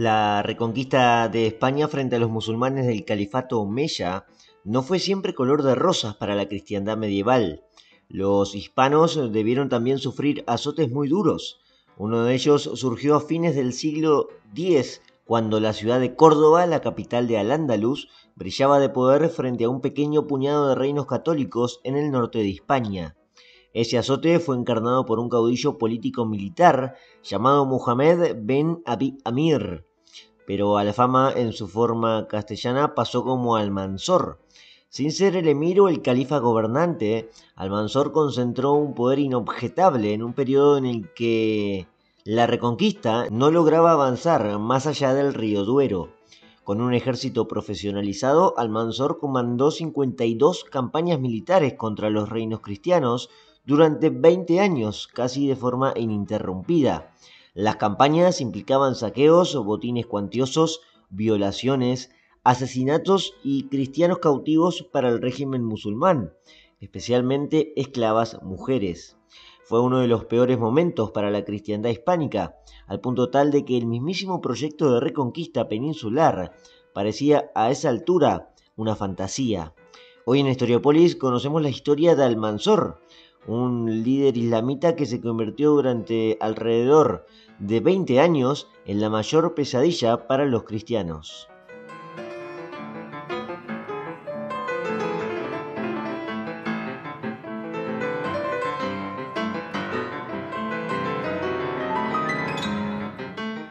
La reconquista de España frente a los musulmanes del califato Meya no fue siempre color de rosas para la cristiandad medieval. Los hispanos debieron también sufrir azotes muy duros. Uno de ellos surgió a fines del siglo X, cuando la ciudad de Córdoba, la capital de Al-Ándalus, brillaba de poder frente a un pequeño puñado de reinos católicos en el norte de España. Ese azote fue encarnado por un caudillo político militar llamado Muhammad Ben Abi Amir, pero a la fama en su forma castellana pasó como Almanzor. Sin ser el emir o el califa gobernante, Almanzor concentró un poder inobjetable en un periodo en el que la reconquista no lograba avanzar más allá del río Duero. Con un ejército profesionalizado, Almanzor comandó 52 campañas militares contra los reinos cristianos durante 20 años, casi de forma ininterrumpida. Las campañas implicaban saqueos o botines cuantiosos, violaciones, asesinatos y cristianos cautivos para el régimen musulmán, especialmente esclavas mujeres. Fue uno de los peores momentos para la cristiandad hispánica, al punto tal de que el mismísimo proyecto de reconquista peninsular parecía a esa altura una fantasía. Hoy en Historiopolis conocemos la historia de Almanzor, un líder islamita que se convirtió durante alrededor de 20 años en la mayor pesadilla para los cristianos.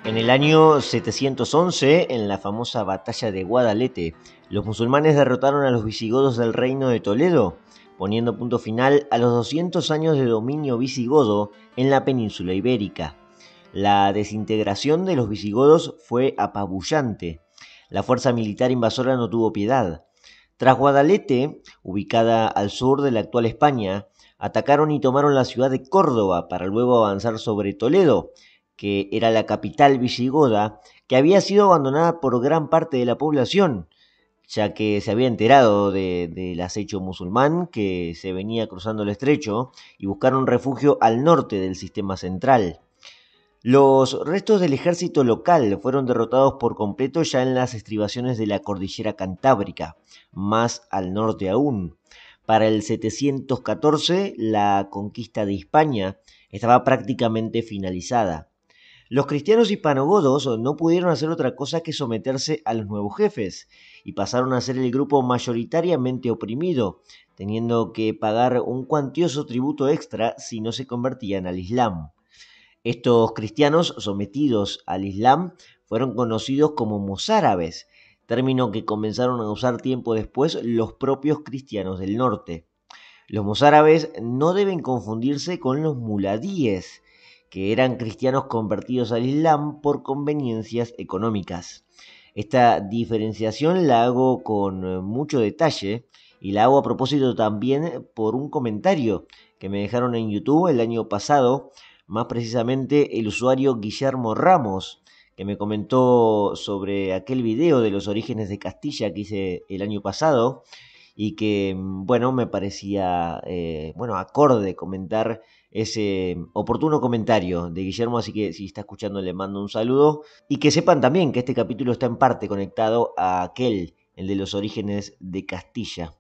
En el año 711, en la famosa batalla de Guadalete, los musulmanes derrotaron a los visigodos del reino de Toledo poniendo punto final a los 200 años de dominio visigodo en la península ibérica. La desintegración de los visigodos fue apabullante. La fuerza militar invasora no tuvo piedad. Tras Guadalete, ubicada al sur de la actual España, atacaron y tomaron la ciudad de Córdoba para luego avanzar sobre Toledo, que era la capital visigoda, que había sido abandonada por gran parte de la población ya que se había enterado del acecho musulmán que se venía cruzando el estrecho y buscaron refugio al norte del sistema central. Los restos del ejército local fueron derrotados por completo ya en las estribaciones de la cordillera cantábrica, más al norte aún. Para el 714, la conquista de España estaba prácticamente finalizada. Los cristianos hispanogodos no pudieron hacer otra cosa que someterse a los nuevos jefes, y pasaron a ser el grupo mayoritariamente oprimido, teniendo que pagar un cuantioso tributo extra si no se convertían al Islam. Estos cristianos sometidos al Islam fueron conocidos como mozárabes, término que comenzaron a usar tiempo después los propios cristianos del norte. Los mozárabes no deben confundirse con los muladíes, que eran cristianos convertidos al Islam por conveniencias económicas. Esta diferenciación la hago con eh, mucho detalle y la hago a propósito también por un comentario que me dejaron en YouTube el año pasado, más precisamente el usuario Guillermo Ramos, que me comentó sobre aquel video de los orígenes de Castilla que hice el año pasado y que, mm, bueno, me parecía, eh, bueno, acorde comentar ese oportuno comentario de Guillermo, así que si está escuchando le mando un saludo. Y que sepan también que este capítulo está en parte conectado a aquel, el de los orígenes de Castilla.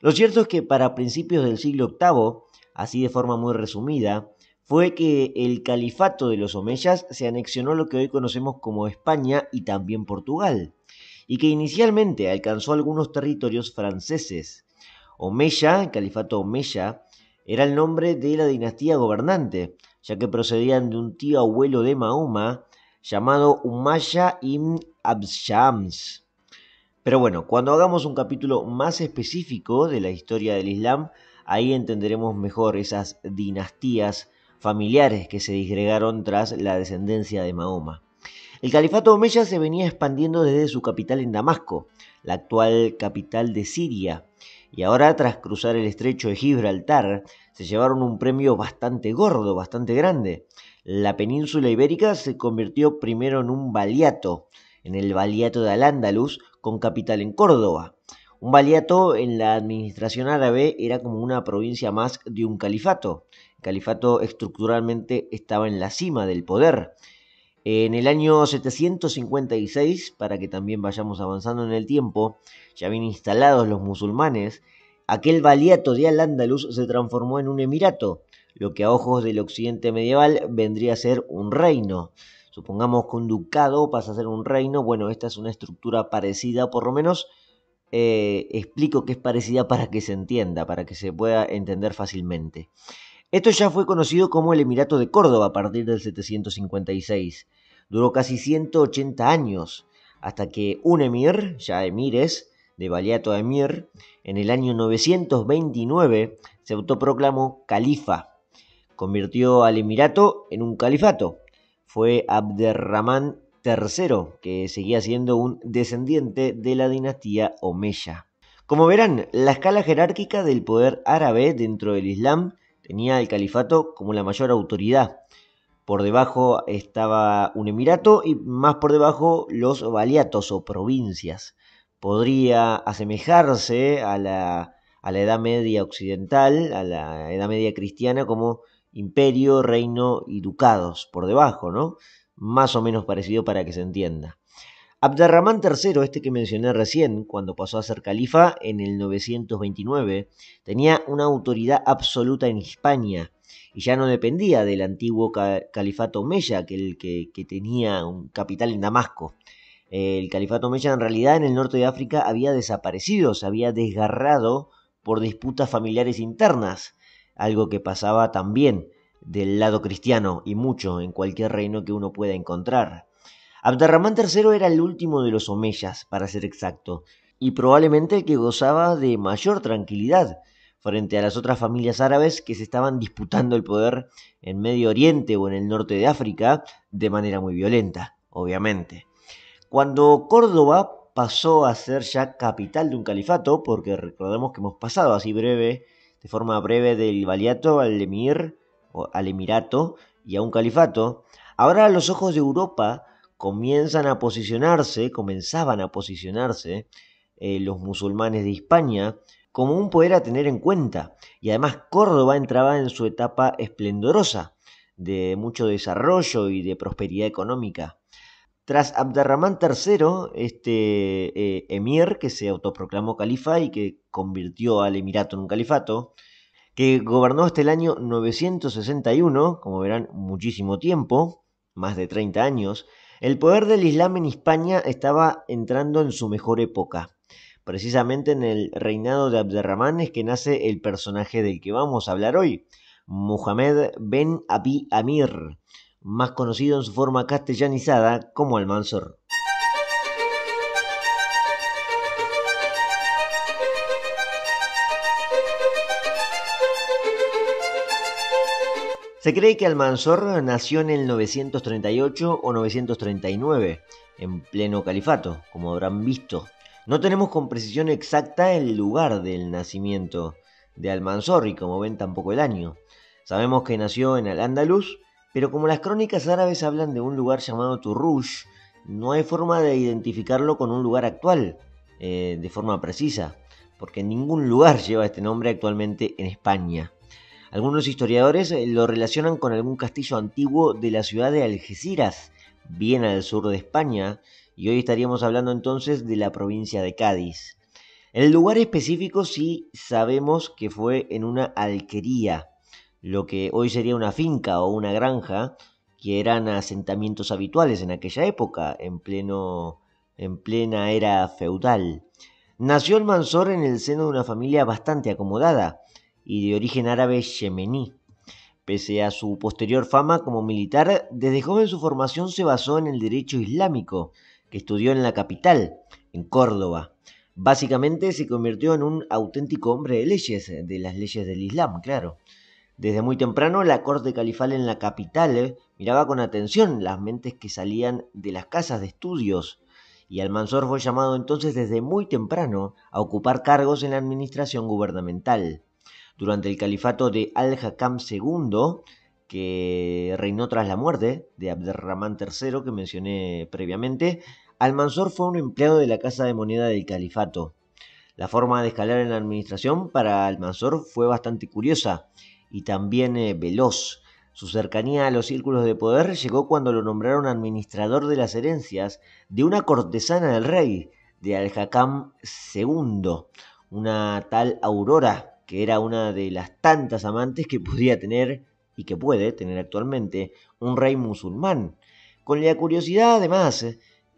Lo cierto es que para principios del siglo VIII, así de forma muy resumida, fue que el califato de los omeyas se anexionó lo que hoy conocemos como España y también Portugal, y que inicialmente alcanzó algunos territorios franceses. Omeya, el califato Omeya, era el nombre de la dinastía gobernante, ya que procedían de un tío abuelo de Mahoma llamado Umayya ibn Abshams. Pero bueno, cuando hagamos un capítulo más específico de la historia del Islam, ahí entenderemos mejor esas dinastías familiares que se disgregaron tras la descendencia de Mahoma. El califato Omeya se venía expandiendo desde su capital en Damasco, la actual capital de Siria, y ahora, tras cruzar el estrecho de Gibraltar, se llevaron un premio bastante gordo, bastante grande. La península ibérica se convirtió primero en un baliato, en el baliato de al con capital en Córdoba. Un baliato en la administración árabe era como una provincia más de un califato. El califato estructuralmente estaba en la cima del poder en el año 756, para que también vayamos avanzando en el tiempo, ya bien instalados los musulmanes, aquel valiato de Al-Ándalus se transformó en un emirato, lo que a ojos del occidente medieval vendría a ser un reino. Supongamos que un ducado pasa a ser un reino, bueno, esta es una estructura parecida, por lo menos eh, explico que es parecida para que se entienda, para que se pueda entender fácilmente. Esto ya fue conocido como el Emirato de Córdoba a partir del 756. Duró casi 180 años hasta que un emir, ya emires, de valiato a Emir, en el año 929 se autoproclamó califa. Convirtió al emirato en un califato. Fue Abderramán III, que seguía siendo un descendiente de la dinastía Omeya. Como verán, la escala jerárquica del poder árabe dentro del Islam tenía el califato como la mayor autoridad. Por debajo estaba un emirato y más por debajo los valiatos o provincias. Podría asemejarse a la, a la Edad Media Occidental, a la Edad Media Cristiana, como imperio, reino y ducados por debajo, ¿no? Más o menos parecido para que se entienda. Abderramán III, este que mencioné recién, cuando pasó a ser califa en el 929, tenía una autoridad absoluta en España y ya no dependía del antiguo califato Meya, que, el que, tenía un capital en Damasco. El califato Meya en realidad en el norte de África había desaparecido, se había desgarrado por disputas familiares internas, algo que pasaba también del lado cristiano y mucho en cualquier reino que uno pueda encontrar. Abderramán III era el último de los omeyas, para ser exacto, y probablemente el que gozaba de mayor tranquilidad frente a las otras familias árabes que se estaban disputando el poder en Medio Oriente o en el norte de África de manera muy violenta, obviamente. Cuando Córdoba pasó a ser ya capital de un califato, porque recordemos que hemos pasado así breve, de forma breve del valiato al emir, o al emirato y a un califato, ahora a los ojos de Europa comienzan a posicionarse, comenzaban a posicionarse eh, los musulmanes de España como un poder a tener en cuenta. Y además Córdoba entraba en su etapa esplendorosa de mucho desarrollo y de prosperidad económica. Tras Abderramán III, este eh, emir que se autoproclamó califa y que convirtió al emirato en un califato, que gobernó hasta el año 961, como verán, muchísimo tiempo, más de 30 años, el poder del Islam en España estaba entrando en su mejor época. Precisamente en el reinado de Abderramán es que nace el personaje del que vamos a hablar hoy, Muhammad ben Abi Amir, más conocido en su forma castellanizada como Almanzor. Se cree que Almanzor nació en el 938 o 939, en pleno califato, como habrán visto. No tenemos con precisión exacta el lugar del nacimiento de Almanzor y como ven tampoco el año. Sabemos que nació en Al-Ándalus, pero como las crónicas árabes hablan de un lugar llamado Turrush, no hay forma de identificarlo con un lugar actual, eh, de forma precisa, porque ningún lugar lleva este nombre actualmente en España. Algunos historiadores eh, lo relacionan con algún castillo antiguo de la ciudad de Algeciras, bien al sur de España, y hoy estaríamos hablando entonces de la provincia de Cádiz. El lugar específico sí sabemos que fue en una alquería, lo que hoy sería una finca o una granja, que eran asentamientos habituales en aquella época, en, pleno, en plena era feudal. Nació el Mansor en el seno de una familia bastante acomodada, y de origen árabe yemení. Pese a su posterior fama como militar, desde joven su formación se basó en el derecho islámico, que estudió en la capital, en Córdoba. Básicamente se convirtió en un auténtico hombre de leyes, de las leyes del Islam, claro. Desde muy temprano la corte califal en la capital eh, miraba con atención las mentes que salían de las casas de estudios y Almanzor fue llamado entonces desde muy temprano a ocupar cargos en la administración gubernamental durante el califato de Al-Hakam II, que reinó tras la muerte de Abderrahman III, que mencioné previamente, Almanzor fue un empleado de la Casa de Moneda del Califato. La forma de escalar en la administración para Almanzor fue bastante curiosa y también eh, veloz. Su cercanía a los círculos de poder llegó cuando lo nombraron administrador de las herencias de una cortesana del rey, de Al-Hakam II, una tal Aurora, que era una de las tantas amantes que podía tener y que puede tener actualmente un rey musulmán. Con la curiosidad además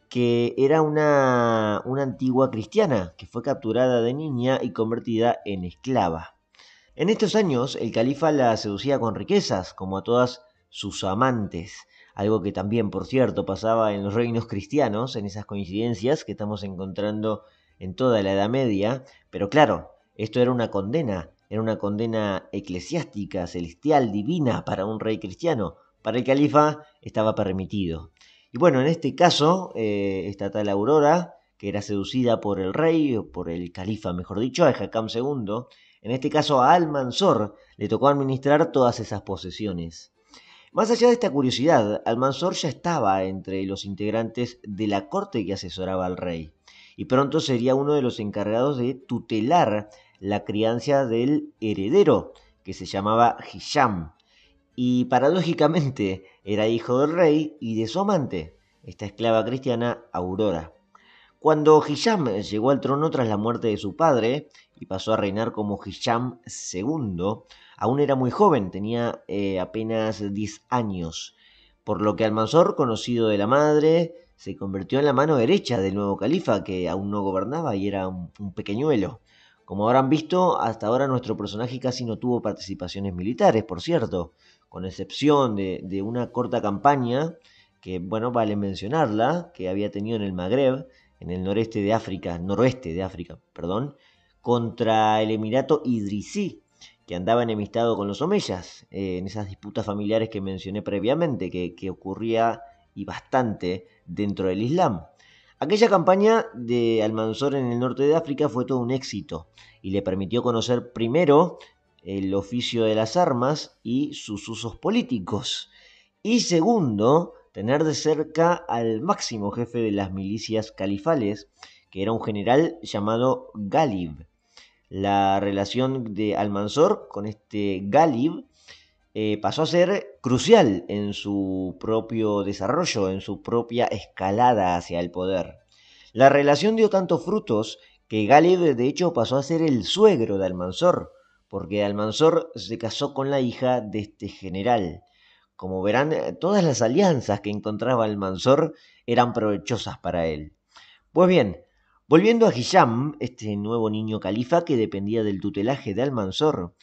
que era una, una antigua cristiana que fue capturada de niña y convertida en esclava. En estos años el califa la seducía con riquezas, como a todas sus amantes, algo que también, por cierto, pasaba en los reinos cristianos, en esas coincidencias que estamos encontrando en toda la Edad Media, pero claro, esto era una condena, era una condena eclesiástica, celestial, divina para un rey cristiano. Para el califa estaba permitido. Y bueno, en este caso, eh, esta tal Aurora, que era seducida por el rey, o por el califa, mejor dicho, a Hakam II, en este caso a al le tocó administrar todas esas posesiones. Más allá de esta curiosidad, Almanzor ya estaba entre los integrantes de la corte que asesoraba al rey y pronto sería uno de los encargados de tutelar la crianza del heredero, que se llamaba Hisham, y paradójicamente era hijo del rey y de su amante, esta esclava cristiana Aurora. Cuando Hisham llegó al trono tras la muerte de su padre y pasó a reinar como Hisham II, aún era muy joven, tenía eh, apenas 10 años, por lo que Almanzor, conocido de la madre, se convirtió en la mano derecha del nuevo califa que aún no gobernaba y era un pequeñuelo. Como habrán visto, hasta ahora nuestro personaje casi no tuvo participaciones militares, por cierto, con excepción de, una corta campaña que, bueno, vale mencionarla, que había tenido en el Magreb, en el noreste de África, noroeste de África, perdón, contra el Emirato Idrisí, que andaba enemistado con los omeyas, eh, en esas disputas familiares que mencioné previamente, que ocurría y bastante dentro del Islam. Aquella campaña de Almanzor en el norte de África fue todo un éxito y le permitió conocer primero el oficio de las armas y sus usos políticos y segundo, tener de cerca al máximo jefe de las milicias califales, que era un general llamado Galib. La relación de Almanzor con este Galib eh, pasó a ser crucial en su propio desarrollo, en su propia escalada hacia el poder. La relación dio tantos frutos que Galeb de hecho pasó a ser el suegro de Almanzor, porque Almanzor se casó con la hija de este general. Como verán, todas las alianzas que encontraba Almanzor eran provechosas para él. Pues bien, volviendo a Hisham, este nuevo niño califa que dependía del tutelaje de Almanzor,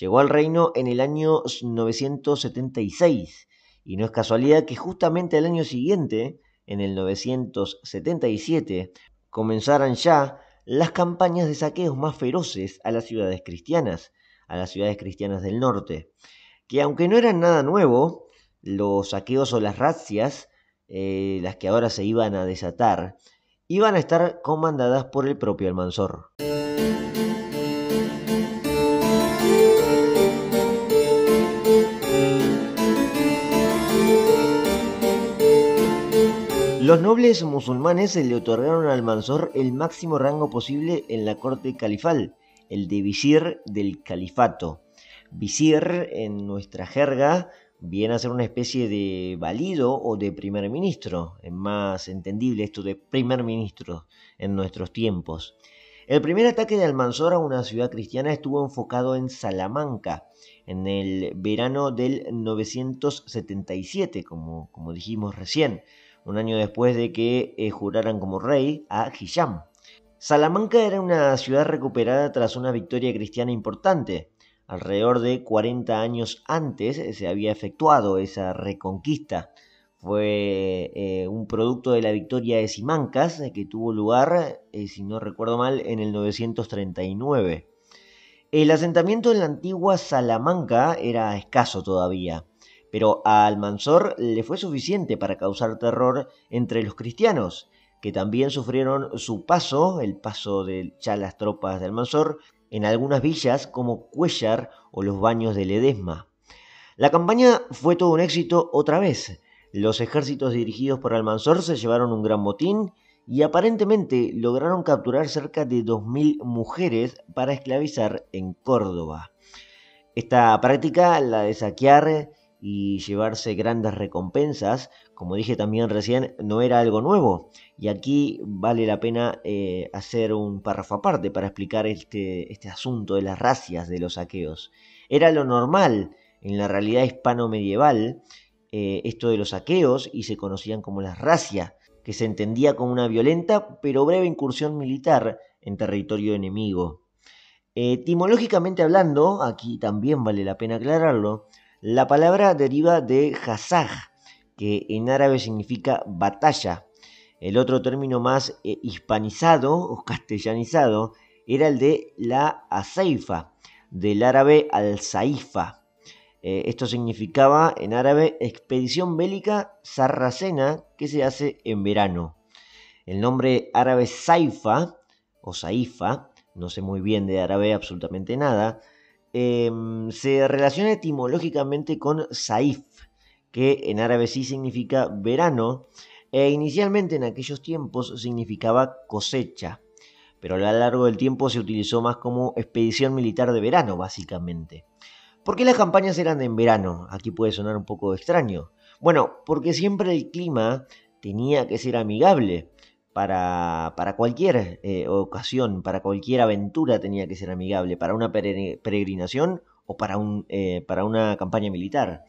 Llegó al reino en el año 976 y no es casualidad que justamente al año siguiente, en el 977, comenzaran ya las campañas de saqueos más feroces a las ciudades cristianas, a las ciudades cristianas del norte, que aunque no eran nada nuevo, los saqueos o las razias, eh, las que ahora se iban a desatar, iban a estar comandadas por el propio Almanzor. Los nobles musulmanes le otorgaron al Mansor el máximo rango posible en la corte califal, el de visir del califato. Visir, en nuestra jerga, viene a ser una especie de valido o de primer ministro. Es más entendible esto de primer ministro en nuestros tiempos. El primer ataque de Almanzor a una ciudad cristiana estuvo enfocado en Salamanca en el verano del 977, como dijimos recién un año después de que eh, juraran como rey a Hisham. Salamanca era una ciudad recuperada tras una victoria cristiana importante. Alrededor de 40 años antes eh, se había efectuado esa reconquista. Fue eh, un producto de la victoria de Simancas que tuvo lugar, si no recuerdo mal, en el 939. El asentamiento en la antigua Salamanca era escaso todavía pero a Almanzor le fue suficiente para causar terror entre los cristianos, que también sufrieron su paso, el paso de ya las tropas de Almanzor, en algunas villas como Cuellar o los baños de Ledesma. La campaña fue todo un éxito otra vez. Los ejércitos dirigidos por Almanzor se llevaron un gran botín y aparentemente lograron capturar cerca de 2.000 mujeres para esclavizar en Córdoba. Esta práctica, la de saquear y llevarse grandes recompensas, como dije también recién, no era algo nuevo. Y aquí vale la pena eh, hacer un párrafo aparte para explicar este, este asunto de las racias de los saqueos. Era lo normal en la realidad hispano-medieval eh, esto de los saqueos y se conocían como las racias, que se entendía como una violenta pero breve incursión militar en territorio enemigo. Eh, etimológicamente hablando, aquí también vale la pena aclararlo, la palabra deriva de hazaj, que en árabe significa batalla. El otro término más eh, hispanizado o castellanizado era el de la aceifa, del árabe al zaifa eh, esto significaba en árabe expedición bélica sarracena que se hace en verano. El nombre árabe saifa o saifa, no sé muy bien de árabe absolutamente nada, Em, se relaciona etimológicamente con Saif, que en árabe sí significa verano, e inicialmente en aquellos tiempos significaba cosecha, pero a lo largo del tiempo se utilizó más como expedición militar de verano, básicamente. ¿Por qué las campañas eran en verano? Aquí puede sonar un poco extraño. Bueno, porque siempre el clima tenía que ser amigable para, cualquier eh, ocasión, para cualquier aventura tenía que ser amigable, para una peregrinación o para, un, eh, para una campaña militar.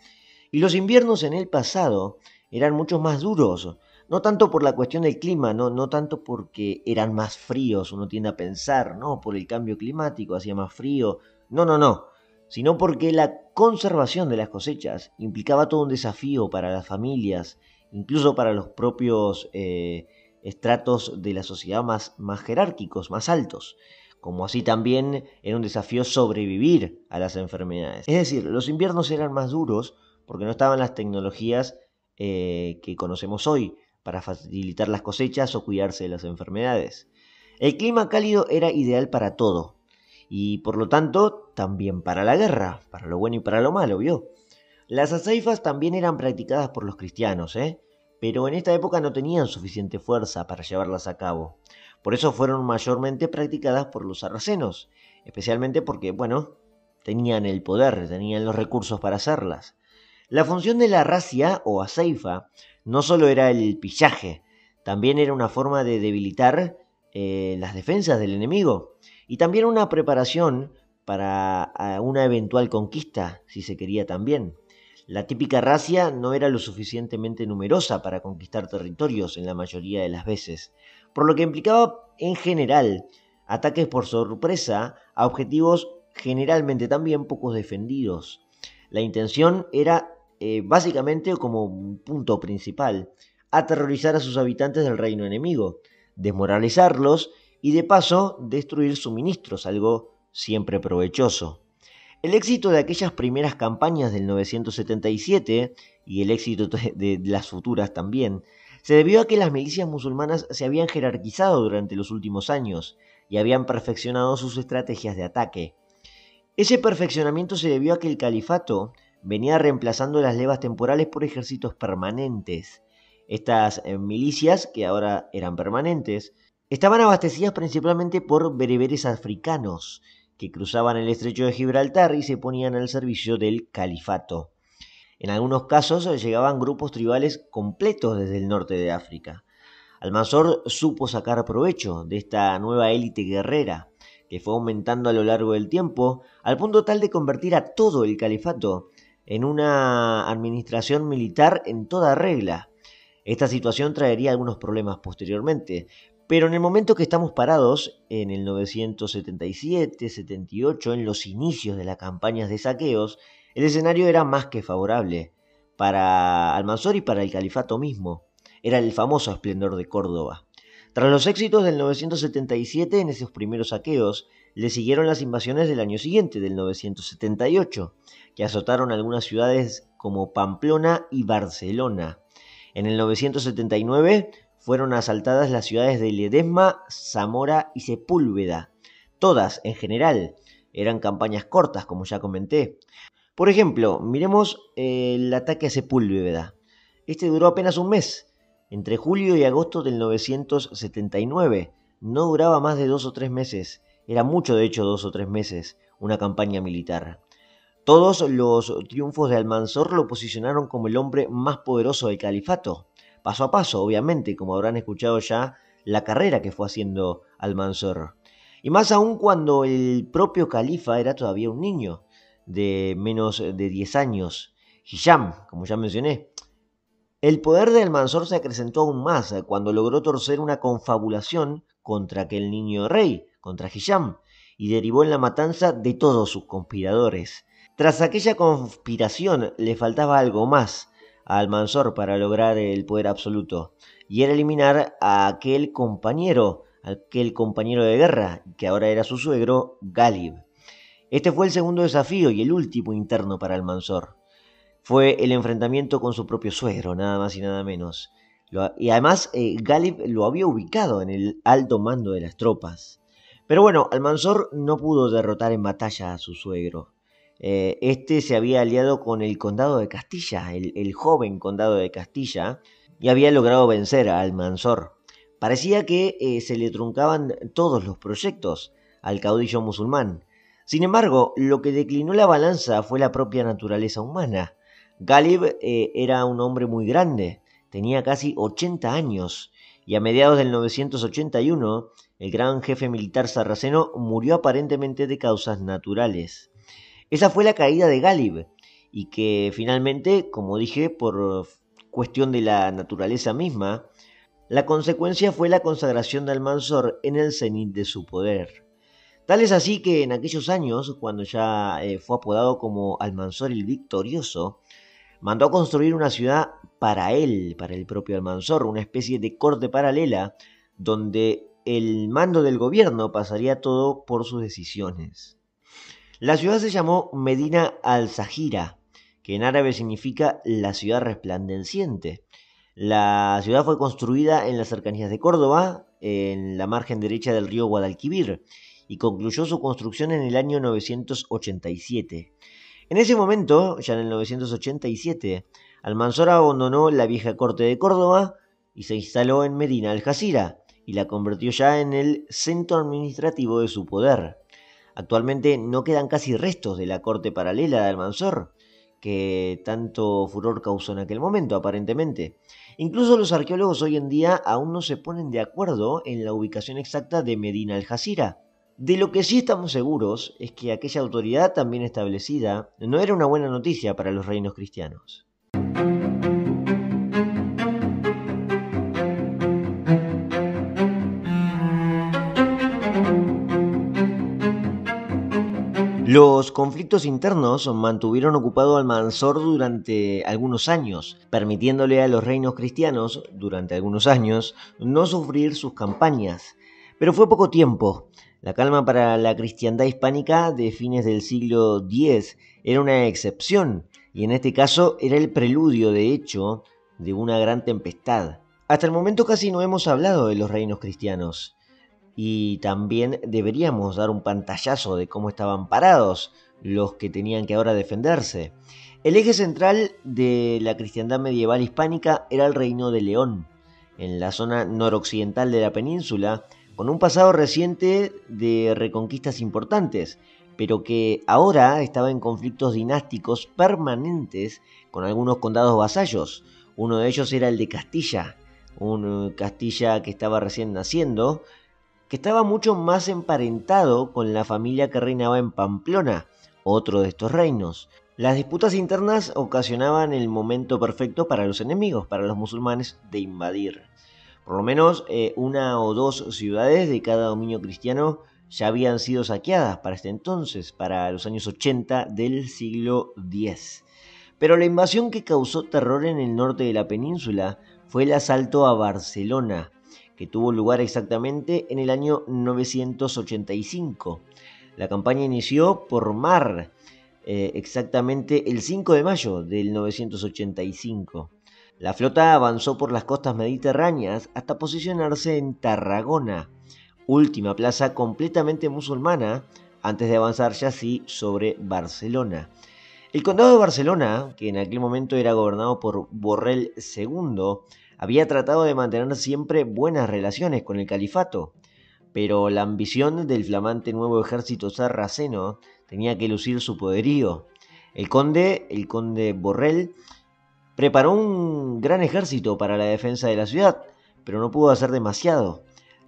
Y los inviernos en el pasado eran mucho más duros, no tanto por la cuestión del clima, no, no tanto porque eran más fríos, uno tiende a pensar, no, por el cambio climático hacía más frío, no, no, no, sino porque la conservación de las cosechas implicaba todo un desafío para las familias, incluso para los propios eh, estratos de la sociedad más, más jerárquicos, más altos como así también era un desafío sobrevivir a las enfermedades. Es decir, los inviernos eran más duros porque no estaban las tecnologías eh, que conocemos hoy para facilitar las cosechas o cuidarse de las enfermedades. El clima cálido era ideal para todo y por lo tanto también para la guerra, para lo bueno y para lo malo, ¿vio? Las aceifas también eran practicadas por los cristianos, ¿eh? pero en esta época no tenían suficiente fuerza para llevarlas a cabo. Por eso fueron mayormente practicadas por los sarracenos, especialmente porque, bueno, tenían el poder, tenían los recursos para hacerlas. La función de la racia o aceifa no solo era el pillaje, también era una forma de debilitar eh, las defensas del enemigo y también una preparación para una eventual conquista, si se quería también. La típica racia no era lo suficientemente numerosa para conquistar territorios en la mayoría de las veces, por lo que implicaba en general ataques por sorpresa a objetivos generalmente también pocos defendidos. La intención era eh, básicamente como punto principal, aterrorizar a sus habitantes del reino enemigo, desmoralizarlos y de paso destruir suministros, algo siempre provechoso. El éxito de aquellas primeras campañas del 977 y el éxito de las futuras también se debió a que las milicias musulmanas se habían jerarquizado durante los últimos años y habían perfeccionado sus estrategias de ataque. Ese perfeccionamiento se debió a que el califato venía reemplazando las levas temporales por ejércitos permanentes. Estas eh, milicias, que ahora eran permanentes, estaban abastecidas principalmente por bereberes africanos, que cruzaban el estrecho de Gibraltar y se ponían al servicio del califato. En algunos casos eh, llegaban grupos tribales completos desde el norte de África. Almanzor supo sacar provecho de esta nueva élite guerrera, que fue aumentando a lo largo del tiempo, al punto tal de convertir a todo el califato en una administración militar en toda regla. Esta situación traería algunos problemas posteriormente, pero en el momento que estamos parados, en el 977-78, en los inicios de las campañas de saqueos, el escenario era más que favorable para Almanzor y para el califato mismo. Era el famoso esplendor de Córdoba. Tras los éxitos del 977 en esos primeros saqueos, le siguieron las invasiones del año siguiente, del 978, que azotaron algunas ciudades como Pamplona y Barcelona. En el 979 fueron asaltadas las ciudades de Ledesma, Zamora y Sepúlveda. Todas, en general, eran campañas cortas, como ya comenté. Por ejemplo, miremos eh, el ataque a Sepúlveda. Este duró apenas un mes, entre julio y agosto del 979. No duraba más de dos o tres meses. Era mucho, de hecho, dos o tres meses, una campaña militar. Todos los triunfos de Almanzor lo posicionaron como el hombre más poderoso del califato paso a paso, obviamente, como habrán escuchado ya, la carrera que fue haciendo Almanzor. Y más aún cuando el propio califa era todavía un niño de menos de 10 años, Hisham, como ya mencioné. El poder de Almanzor se acrecentó aún más cuando logró torcer una confabulación contra aquel niño rey, contra Hisham, y derivó en la matanza de todos sus conspiradores. Tras aquella conspiración le faltaba algo más, a Almanzor para lograr el poder absoluto, y era eliminar a aquel compañero, aquel compañero de guerra, que ahora era su suegro, Galib. Este fue el segundo desafío y el último interno para Almansor Fue el enfrentamiento con su propio suegro, nada más y nada menos. y además eh, Galib lo había ubicado en el alto mando de las tropas. Pero bueno, Almansor no pudo derrotar en batalla a su suegro. Eh, este se había aliado con el condado de Castilla, el, joven condado de Castilla, y había logrado vencer al Mansor. Parecía que eh, se le truncaban todos los proyectos al caudillo musulmán. Sin embargo, lo que declinó la balanza fue la propia naturaleza humana. galib eh, era un hombre muy grande, tenía casi 80 años, y a mediados del 981 el gran jefe militar sarraceno murió aparentemente de causas naturales. Esa fue la caída de Gálib y que finalmente, como dije, por cuestión de la naturaleza misma, la consecuencia fue la consagración de Almanzor en el cenit de su poder. Tal es así que en aquellos años, cuando ya eh, fue apodado como Almanzor el Victorioso, mandó a construir una ciudad para él, para el propio Almanzor, una especie de corte paralela, donde el mando del gobierno pasaría todo por sus decisiones. La ciudad se llamó Medina al-Zahira, que en árabe significa la ciudad resplandeciente. La ciudad fue construida en las cercanías de Córdoba, en la margen derecha del río Guadalquivir, y concluyó su construcción en el año 987. En ese momento, ya en el 987, Almanzor abandonó la vieja corte de Córdoba y se instaló en Medina al-Jazira y la convirtió ya en el centro administrativo de su poder. Actualmente no quedan casi restos de la corte paralela de Almanzor, que tanto furor causó en aquel momento, aparentemente. Incluso los arqueólogos hoy en día aún no se ponen de acuerdo en la ubicación exacta de Medina al Jazira. De lo que sí estamos seguros es que aquella autoridad también establecida no era una buena noticia para los reinos cristianos. Los conflictos internos mantuvieron ocupado Almanzor durante algunos años, permitiéndole a los reinos cristianos, durante algunos años, no sufrir sus campañas. Pero fue poco tiempo. La calma para la cristiandad hispánica de fines del siglo X era una excepción, y en este caso era el preludio, de hecho, de una gran tempestad. Hasta el momento casi no hemos hablado de los reinos cristianos y también deberíamos dar un pantallazo de cómo estaban parados los que tenían que ahora defenderse. El eje central de la cristiandad medieval hispánica era el reino de León, en la zona noroccidental de la península, con un pasado reciente de reconquistas importantes, pero que ahora estaba en conflictos dinásticos permanentes con algunos condados vasallos. Uno de ellos era el de Castilla, un eh, Castilla que estaba recién naciendo, que estaba mucho más emparentado con la familia que reinaba en Pamplona, otro de estos reinos. Las disputas internas ocasionaban el momento perfecto para los enemigos, para los musulmanes, de invadir. Por lo menos eh, una o dos ciudades de cada dominio cristiano ya habían sido saqueadas para este entonces, para los años 80 del siglo X. Pero la invasión que causó terror en el norte de la península fue el asalto a Barcelona, que tuvo lugar exactamente en el año 985. La campaña inició por mar, eh, exactamente el 5 de mayo del 985. La flota avanzó por las costas mediterráneas hasta posicionarse en Tarragona, última plaza completamente musulmana, antes de avanzar ya sí sobre Barcelona. El condado de Barcelona, que en aquel momento era gobernado por Borrell II, había tratado de mantener siempre buenas relaciones con el califato, pero la ambición del flamante nuevo ejército sarraceno tenía que lucir su poderío. El conde, el conde Borrell, preparó un gran ejército para la defensa de la ciudad, pero no pudo hacer demasiado.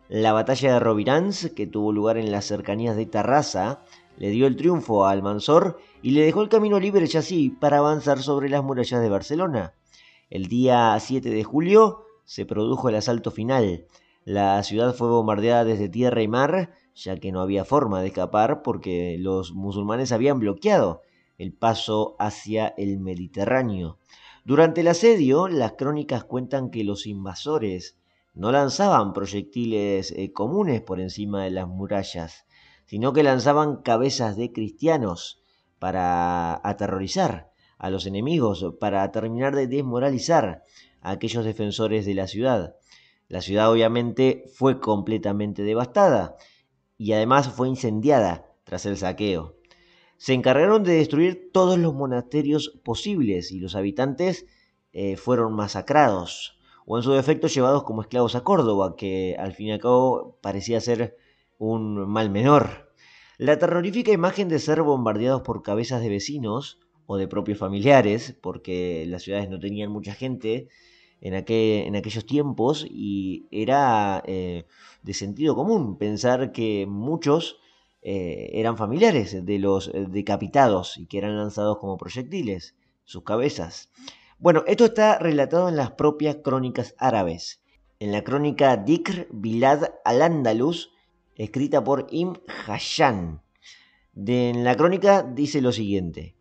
La batalla de Rovirans, que tuvo lugar en las cercanías de Tarraza... le dio el triunfo a Almanzor y le dejó el camino libre ya así para avanzar sobre las murallas de Barcelona. El día 7 de julio se produjo el asalto final. La ciudad fue bombardeada desde tierra y mar, ya que no había forma de escapar porque los musulmanes habían bloqueado el paso hacia el Mediterráneo. Durante el asedio, las crónicas cuentan que los invasores no lanzaban proyectiles eh, comunes por encima de las murallas, sino que lanzaban cabezas de cristianos para aterrorizar a los enemigos para terminar de desmoralizar a aquellos defensores de la ciudad. La ciudad obviamente fue completamente devastada y además fue incendiada tras el saqueo. Se encargaron de destruir todos los monasterios posibles y los habitantes eh, fueron masacrados o en su defecto llevados como esclavos a Córdoba, que al fin y al cabo parecía ser un mal menor. La terrorífica imagen de ser bombardeados por cabezas de vecinos o de propios familiares, porque las ciudades no tenían mucha gente en, en aquellos tiempos y era eh, de sentido común pensar que muchos eh, eran familiares de los decapitados y que eran lanzados como proyectiles, sus cabezas. Bueno, esto está relatado en las propias crónicas árabes, en la crónica Dikr Bilad al Andalus escrita por Im Hashan. en la crónica dice lo siguiente.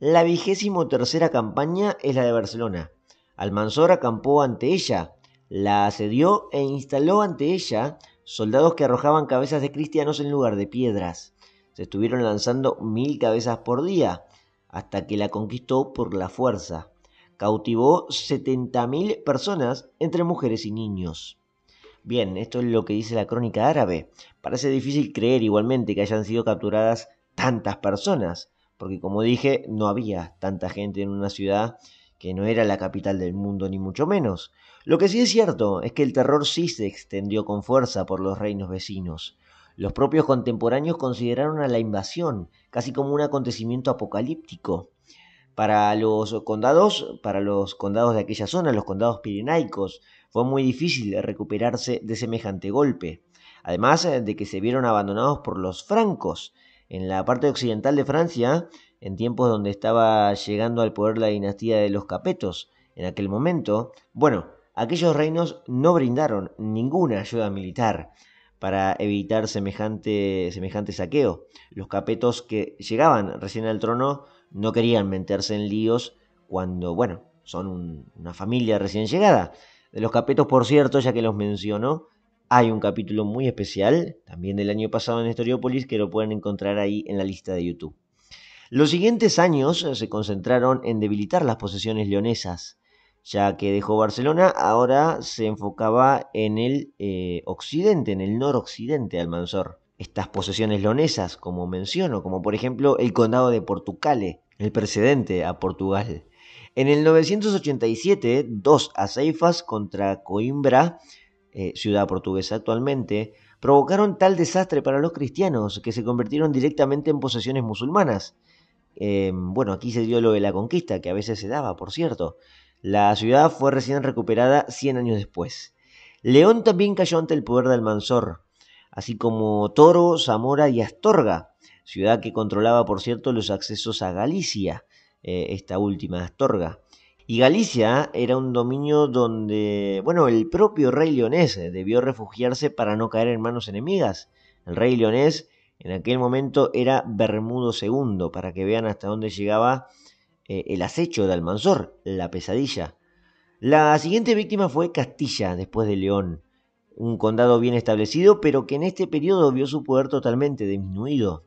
La vigésimo tercera campaña es la de Barcelona. Almanzor acampó ante ella, la asedió e instaló ante ella soldados que arrojaban cabezas de cristianos en lugar de piedras. Se estuvieron lanzando mil cabezas por día, hasta que la conquistó por la fuerza. Cautivó 70.000 personas entre mujeres y niños. Bien, esto es lo que dice la crónica árabe. Parece difícil creer igualmente que hayan sido capturadas tantas personas porque como dije, no había tanta gente en una ciudad que no era la capital del mundo ni mucho menos. Lo que sí es cierto es que el terror sí se extendió con fuerza por los reinos vecinos. Los propios contemporáneos consideraron a la invasión casi como un acontecimiento apocalíptico. Para los condados, para los condados de aquella zona, los condados pirenaicos, fue muy difícil recuperarse de semejante golpe. Además de que se vieron abandonados por los francos, en la parte occidental de Francia, en tiempos donde estaba llegando al poder la dinastía de los Capetos, en aquel momento, bueno, aquellos reinos no brindaron ninguna ayuda militar para evitar semejante, semejante saqueo. Los Capetos que llegaban recién al trono no querían meterse en líos cuando, bueno, son una familia recién llegada. De los Capetos, por cierto, ya que los menciono, hay un capítulo muy especial, también del año pasado en Historiopolis, que lo pueden encontrar ahí en la lista de YouTube. Los siguientes años eh, se concentraron en debilitar las posesiones leonesas. Ya que dejó Barcelona, ahora se enfocaba en el eh, occidente, en el noroccidente Almansor. Almanzor. Estas posesiones leonesas, como menciono, como por ejemplo el condado de Portucale, el precedente a Portugal. En el 987, dos aceifas contra Coimbra eh, ciudad portuguesa actualmente, provocaron tal desastre para los cristianos que se convirtieron directamente en posesiones musulmanas. Em, bueno, aquí se dio lo de la conquista, que a veces se daba, por cierto. La ciudad fue recién recuperada 100 años después. León también cayó ante el poder de mansor así como Toro, Zamora y Astorga, ciudad que controlaba, por cierto, los accesos a Galicia, eh, esta última Astorga. Y Galicia era un dominio donde, bueno, el propio rey leonés debió refugiarse para no caer en manos enemigas. El rey leonés en aquel momento era Bermudo II, para que vean hasta dónde llegaba eh, el acecho de Almanzor, la pesadilla. La siguiente víctima fue Castilla, después de León, un condado bien establecido, pero que en este periodo vio su poder totalmente disminuido.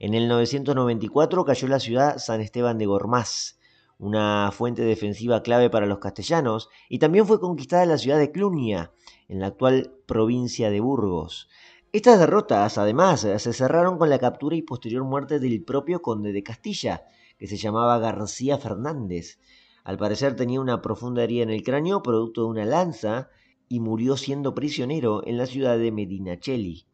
En el 994 cayó la ciudad San Esteban de Gormaz, una fuente defensiva clave para los castellanos, y también fue conquistada la ciudad de Clunia, en la actual provincia de Burgos. Estas derrotas, además, se cerraron con la captura y posterior muerte del propio conde de Castilla, que se llamaba García Fernández. Al parecer tenía una profunda herida en el cráneo, producto de una lanza, y murió siendo prisionero en la ciudad de Medinaceli.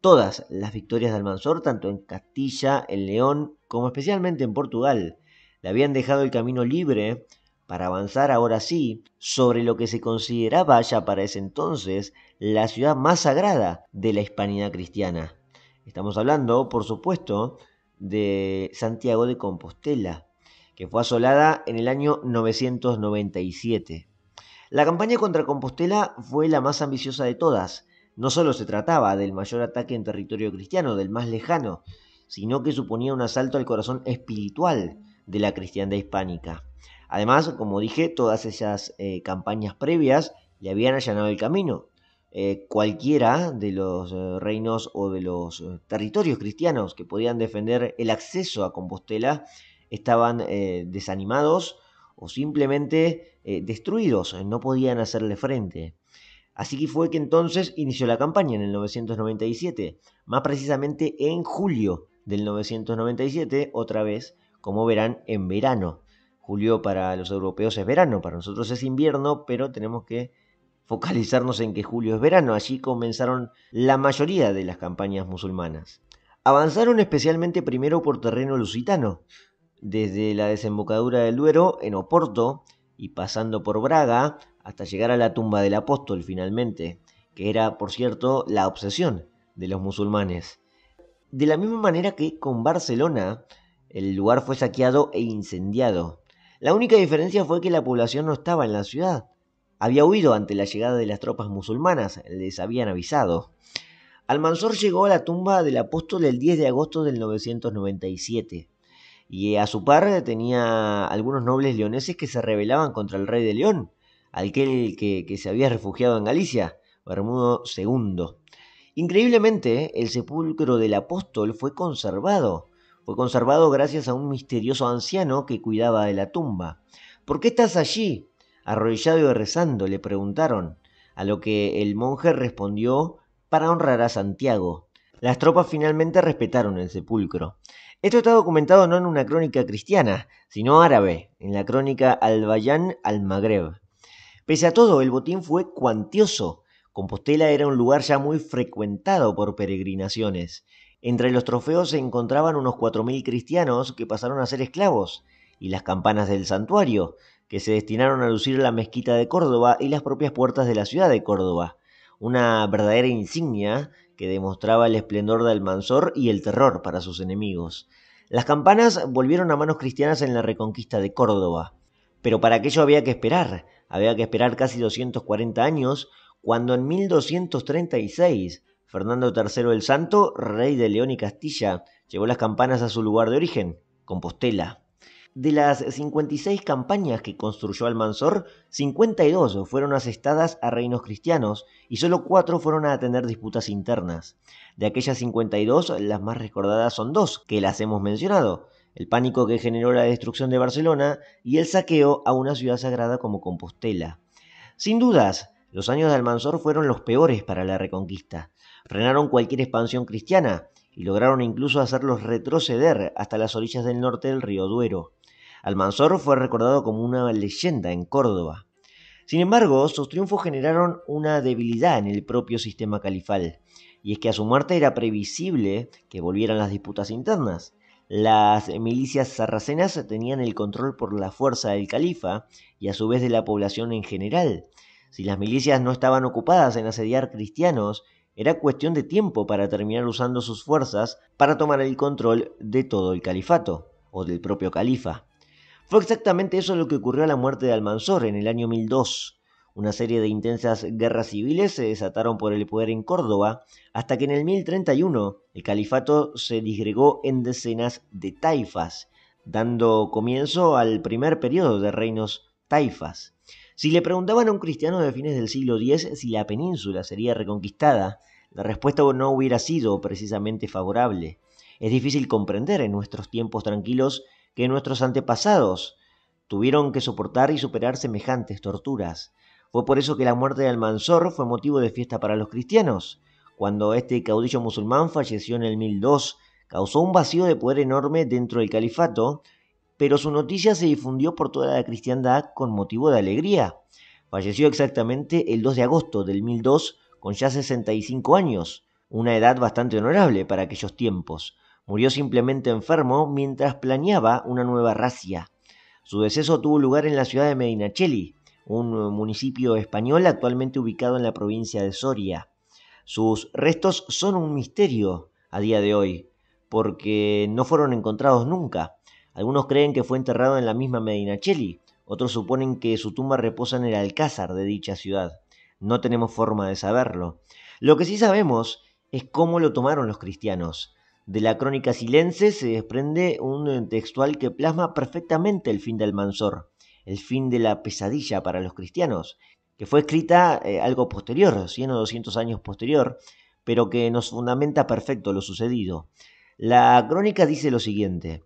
Todas las victorias de Almanzor, tanto en Castilla, en León, como especialmente en Portugal, le habían dejado el camino libre para avanzar ahora sí sobre lo que se consideraba ya para ese entonces la ciudad más sagrada de la hispanidad cristiana. Estamos hablando, por supuesto, de Santiago de Compostela, que fue asolada en el año 997. La campaña contra Compostela fue la más ambiciosa de todas. No solo se trataba del mayor ataque en territorio cristiano, del más lejano, sino que suponía un asalto al corazón espiritual de la cristiandad hispánica. Además, como dije, todas esas eh, campañas previas le habían allanado el camino. Eh, cualquiera de los eh, reinos o de los territorios cristianos que podían defender el acceso a Compostela estaban desanimados o simplemente destruidos, no podían hacerle frente. Así que fue que entonces inició la campaña en el 997, más precisamente en julio del 997, otra vez, como verán, en verano. Julio para los europeos es verano, para nosotros es invierno, pero tenemos que focalizarnos en que julio es verano. Allí comenzaron la mayoría de las campañas musulmanas. Avanzaron especialmente primero por terreno lusitano, desde la desembocadura del Duero en Oporto y pasando por Braga hasta llegar a la tumba del apóstol finalmente, que era, por cierto, la obsesión de los musulmanes. De la misma manera que con Barcelona, el lugar fue saqueado e incendiado. La única diferencia fue que la población no estaba en la ciudad. Había huido ante la llegada de las tropas musulmanas, les habían avisado. Almanzor llegó a la tumba del apóstol el 10 de agosto del 997 y a su par tenía algunos nobles leoneses que se rebelaban contra el rey de León, aquel que, que se había refugiado en Galicia, Bermudo II. Increíblemente, el sepulcro del apóstol fue conservado fue conservado gracias a un misterioso anciano que cuidaba de la tumba. ¿Por qué estás allí? Arrodillado y rezando, le preguntaron, a lo que el monje respondió para honrar a Santiago. Las tropas finalmente respetaron el sepulcro. Esto está documentado no en una crónica cristiana, sino árabe, en la crónica Albayán al Magreb. Pese a todo, el botín fue cuantioso. Compostela era un lugar ya muy frecuentado por peregrinaciones. Entre los trofeos se encontraban unos 4.000 cristianos que pasaron a ser esclavos, y las campanas del santuario, que se destinaron a lucir la mezquita de Córdoba y las propias puertas de la ciudad de Córdoba, una verdadera insignia que demostraba el esplendor del mansor y el terror para sus enemigos. Las campanas volvieron a manos cristianas en la reconquista de Córdoba, pero para aquello había que esperar, había que esperar casi 240 años, cuando en 1236 Fernando III el Santo, rey de León y Castilla, llevó las campanas a su lugar de origen, Compostela. De las 56 campañas que construyó Almanzor, 52 fueron asestadas a reinos cristianos y solo 4 fueron a atender disputas internas. De aquellas 52, las más recordadas son dos, que las hemos mencionado, el pánico que generó la destrucción de Barcelona y el saqueo a una ciudad sagrada como Compostela. Sin dudas, los años de Almanzor fueron los peores para la Reconquista. Renaron cualquier expansión cristiana y lograron incluso hacerlos retroceder hasta las orillas del norte del río Duero. Almanzor fue recordado como una leyenda en Córdoba. Sin embargo, sus triunfos generaron una debilidad en el propio sistema califal, y es que a su muerte era previsible que volvieran las disputas internas. Las milicias sarracenas tenían el control por la fuerza del califa y a su vez de la población en general. Si las milicias no estaban ocupadas en asediar cristianos era cuestión de tiempo para terminar usando sus fuerzas para tomar el control de todo el califato, o del propio califa. Fue exactamente eso lo que ocurrió a la muerte de Almanzor en el año 1002. Una serie de intensas guerras civiles se desataron por el poder en Córdoba, hasta que en el 1031 el califato se disgregó en decenas de taifas, dando comienzo al primer periodo de reinos taifas. Si le preguntaban a un cristiano de fines del siglo X si la península sería reconquistada, la respuesta no hubiera sido precisamente favorable. Es difícil comprender en nuestros tiempos tranquilos que nuestros antepasados tuvieron que soportar y superar semejantes torturas. Fue por eso que la muerte de Almanzor fue motivo de fiesta para los cristianos. Cuando este caudillo musulmán falleció en el 1002, causó un vacío de poder enorme dentro del califato pero su noticia se difundió por toda la cristiandad con motivo de alegría. Falleció exactamente el 2 de agosto del 1002 con ya 65 años, una edad bastante honorable para aquellos tiempos. Murió simplemente enfermo mientras planeaba una nueva racia. Su deceso tuvo lugar en la ciudad de Medinacheli, un municipio español actualmente ubicado en la provincia de Soria. Sus restos son un misterio a día de hoy, porque no fueron encontrados nunca. Algunos creen que fue enterrado en la misma Medinaceli, otros suponen que su tumba reposa en el alcázar de dicha ciudad. No tenemos forma de saberlo. Lo que sí sabemos es cómo lo tomaron los cristianos. De la crónica silense se desprende un textual que plasma perfectamente el fin del Mansor, el fin de la pesadilla para los cristianos, que fue escrita eh, algo posterior, 100 o 200 años posterior, pero que nos fundamenta perfecto lo sucedido. La crónica dice lo siguiente,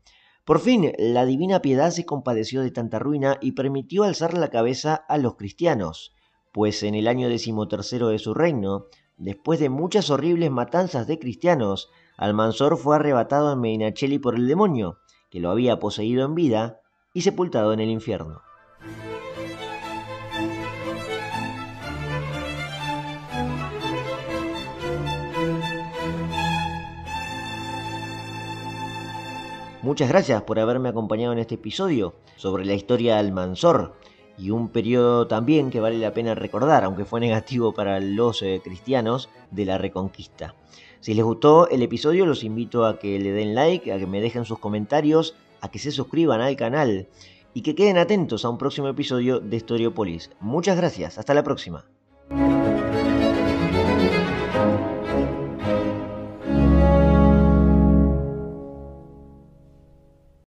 por fin, la divina piedad se compadeció de tanta ruina y permitió alzar la cabeza a los cristianos, pues en el año decimotercero de su reino, después de muchas horribles matanzas de cristianos, Almanzor fue arrebatado en Medinaceli por el demonio, que lo había poseído en vida y sepultado en el infierno. Muchas gracias por haberme acompañado en este episodio sobre la historia de Almanzor y un periodo también que vale la pena recordar, aunque fue negativo para los eh, cristianos de la Reconquista. Si les gustó el episodio, los invito a que le den like, a que me dejen sus comentarios, a que se suscriban al canal y que queden atentos a un próximo episodio de Historiopolis. Muchas gracias, hasta la próxima.